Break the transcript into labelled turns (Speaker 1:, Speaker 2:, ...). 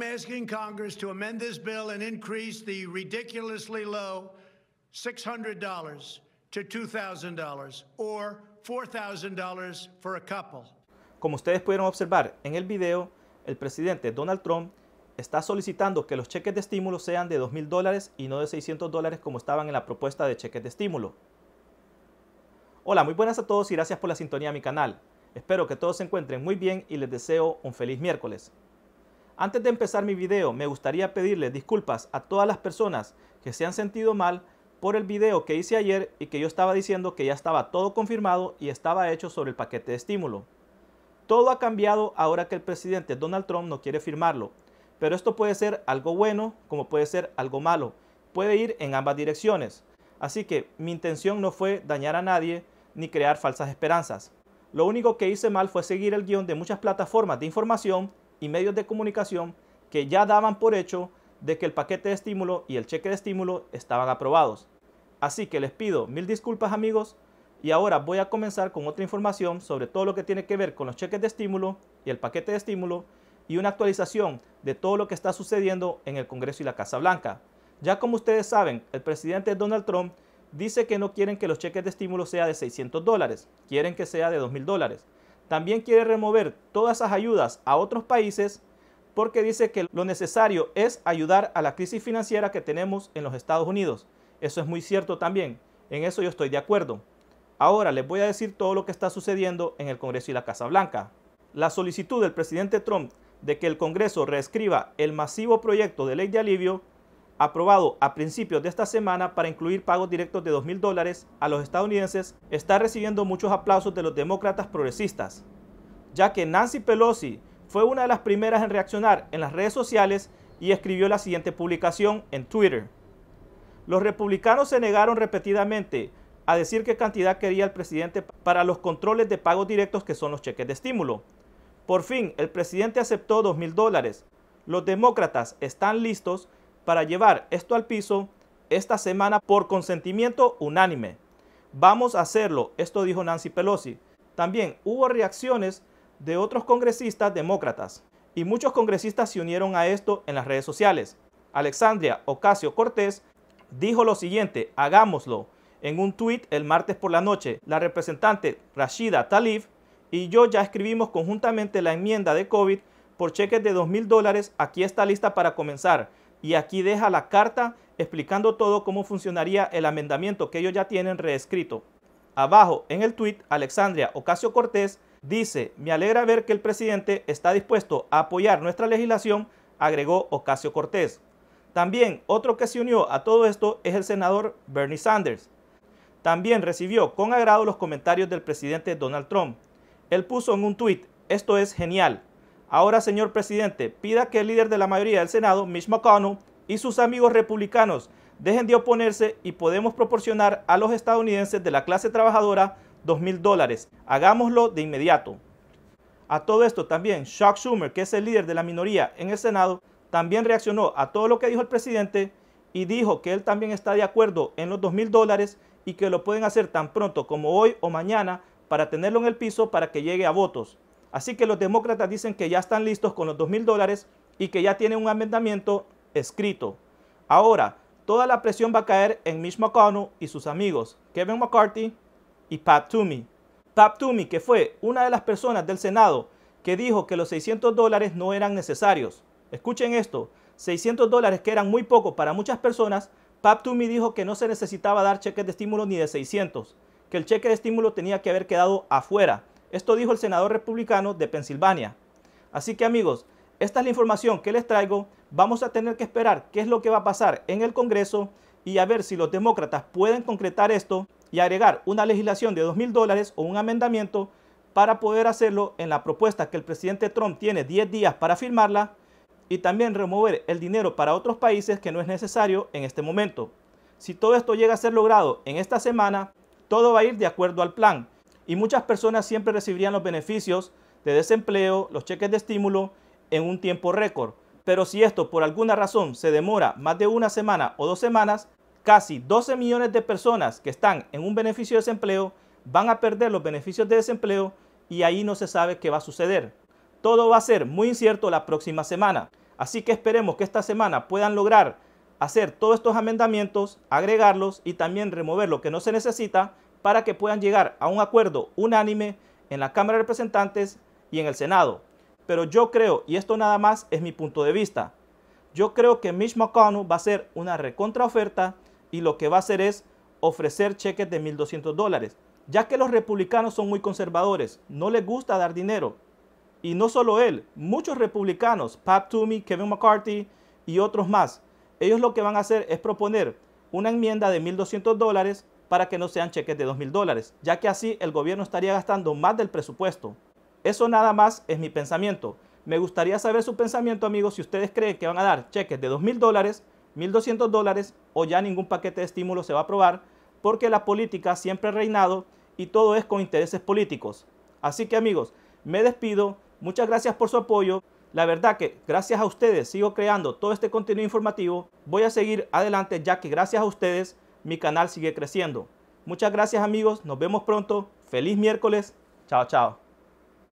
Speaker 1: $600 $2,000 $4,000 Como ustedes pudieron observar en el video, el presidente Donald Trump está solicitando que los cheques de estímulo sean de 2.000 dólares y no de 600 dólares como estaban en la propuesta de cheques de estímulo. Hola, muy buenas a todos y gracias por la sintonía a mi canal. Espero que todos se encuentren muy bien y les deseo un feliz miércoles. Antes de empezar mi video, me gustaría pedirle disculpas a todas las personas que se han sentido mal por el video que hice ayer y que yo estaba diciendo que ya estaba todo confirmado y estaba hecho sobre el paquete de estímulo. Todo ha cambiado ahora que el presidente Donald Trump no quiere firmarlo, pero esto puede ser algo bueno como puede ser algo malo, puede ir en ambas direcciones. Así que mi intención no fue dañar a nadie ni crear falsas esperanzas. Lo único que hice mal fue seguir el guión de muchas plataformas de información y medios de comunicación que ya daban por hecho de que el paquete de estímulo y el cheque de estímulo estaban aprobados. Así que les pido mil disculpas amigos y ahora voy a comenzar con otra información sobre todo lo que tiene que ver con los cheques de estímulo y el paquete de estímulo y una actualización de todo lo que está sucediendo en el Congreso y la Casa Blanca. Ya como ustedes saben, el presidente Donald Trump dice que no quieren que los cheques de estímulo sea de 600 dólares, quieren que sea de 2.000 dólares. También quiere remover todas esas ayudas a otros países porque dice que lo necesario es ayudar a la crisis financiera que tenemos en los Estados Unidos. Eso es muy cierto también. En eso yo estoy de acuerdo. Ahora les voy a decir todo lo que está sucediendo en el Congreso y la Casa Blanca. La solicitud del presidente Trump de que el Congreso reescriba el masivo proyecto de ley de alivio aprobado a principios de esta semana para incluir pagos directos de 2.000 dólares a los estadounidenses, está recibiendo muchos aplausos de los demócratas progresistas, ya que Nancy Pelosi fue una de las primeras en reaccionar en las redes sociales y escribió la siguiente publicación en Twitter. Los republicanos se negaron repetidamente a decir qué cantidad quería el presidente para los controles de pagos directos que son los cheques de estímulo. Por fin, el presidente aceptó 2.000 dólares. Los demócratas están listos para llevar esto al piso esta semana por consentimiento unánime. Vamos a hacerlo, esto dijo Nancy Pelosi. También hubo reacciones de otros congresistas demócratas y muchos congresistas se unieron a esto en las redes sociales. Alexandria Ocasio Cortés dijo lo siguiente, hagámoslo. En un tuit el martes por la noche, la representante Rashida Talib y yo ya escribimos conjuntamente la enmienda de COVID por cheques de mil dólares. Aquí está lista para comenzar y aquí deja la carta explicando todo cómo funcionaría el amendamiento que ellos ya tienen reescrito. Abajo en el tweet, Alexandria Ocasio Cortés dice, me alegra ver que el presidente está dispuesto a apoyar nuestra legislación, agregó Ocasio Cortés. También otro que se unió a todo esto es el senador Bernie Sanders. También recibió con agrado los comentarios del presidente Donald Trump. Él puso en un tuit, esto es genial, Ahora, señor presidente, pida que el líder de la mayoría del Senado, Mitch McConnell, y sus amigos republicanos dejen de oponerse y podemos proporcionar a los estadounidenses de la clase trabajadora dos mil dólares. Hagámoslo de inmediato. A todo esto también, Chuck Schumer, que es el líder de la minoría en el Senado, también reaccionó a todo lo que dijo el presidente y dijo que él también está de acuerdo en los dos mil dólares y que lo pueden hacer tan pronto como hoy o mañana para tenerlo en el piso para que llegue a votos. Así que los demócratas dicen que ya están listos con los dos mil dólares y que ya tienen un amendamiento escrito. Ahora, toda la presión va a caer en Mitch McConnell y sus amigos, Kevin McCarthy y Pat Toomey. Pat Toomey, que fue una de las personas del Senado que dijo que los 600 dólares no eran necesarios. Escuchen esto, 600 dólares que eran muy poco para muchas personas, Pat Toomey dijo que no se necesitaba dar cheques de estímulo ni de 600, que el cheque de estímulo tenía que haber quedado afuera. Esto dijo el senador republicano de Pensilvania. Así que amigos, esta es la información que les traigo. Vamos a tener que esperar qué es lo que va a pasar en el Congreso y a ver si los demócratas pueden concretar esto y agregar una legislación de 2.000 dólares o un amendamiento para poder hacerlo en la propuesta que el presidente Trump tiene 10 días para firmarla y también remover el dinero para otros países que no es necesario en este momento. Si todo esto llega a ser logrado en esta semana, todo va a ir de acuerdo al plan y muchas personas siempre recibirían los beneficios de desempleo, los cheques de estímulo en un tiempo récord. Pero si esto por alguna razón se demora más de una semana o dos semanas, casi 12 millones de personas que están en un beneficio de desempleo van a perder los beneficios de desempleo y ahí no se sabe qué va a suceder. Todo va a ser muy incierto la próxima semana. Así que esperemos que esta semana puedan lograr hacer todos estos amendamientos, agregarlos y también remover lo que no se necesita para que puedan llegar a un acuerdo unánime en la Cámara de Representantes y en el Senado. Pero yo creo, y esto nada más es mi punto de vista, yo creo que Mitch McConnell va a hacer una recontraoferta y lo que va a hacer es ofrecer cheques de 1.200 dólares, ya que los republicanos son muy conservadores, no les gusta dar dinero. Y no solo él, muchos republicanos, Pat Toomey, Kevin McCarthy y otros más, ellos lo que van a hacer es proponer una enmienda de 1.200 dólares para que no sean cheques de $2,000, dólares, ya que así el gobierno estaría gastando más del presupuesto. Eso nada más es mi pensamiento. Me gustaría saber su pensamiento, amigos, si ustedes creen que van a dar cheques de $2,000, dólares, 1.200 dólares o ya ningún paquete de estímulo se va a aprobar, porque la política siempre ha reinado y todo es con intereses políticos. Así que amigos, me despido, muchas gracias por su apoyo. La verdad que gracias a ustedes sigo creando todo este contenido informativo. Voy a seguir adelante ya que gracias a ustedes mi canal sigue creciendo. Muchas gracias amigos, nos vemos pronto, feliz miércoles, chao chao.